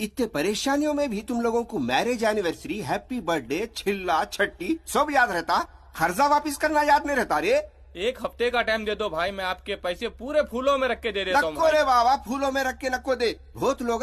इतने परेशानियों में भी तुम लोगों को मैरिज एनिवर्सरी हैप्पी बर्थडे छिल्ला छट्टी सब याद रहता खर्जा वापस करना याद नहीं रहता रे एक हफ्ते का टाइम दे दो भाई मैं आपके पैसे पूरे फूलों में रख के दे देता हूँ रे बाबा फूलों में रख के नको दे बहुत लोग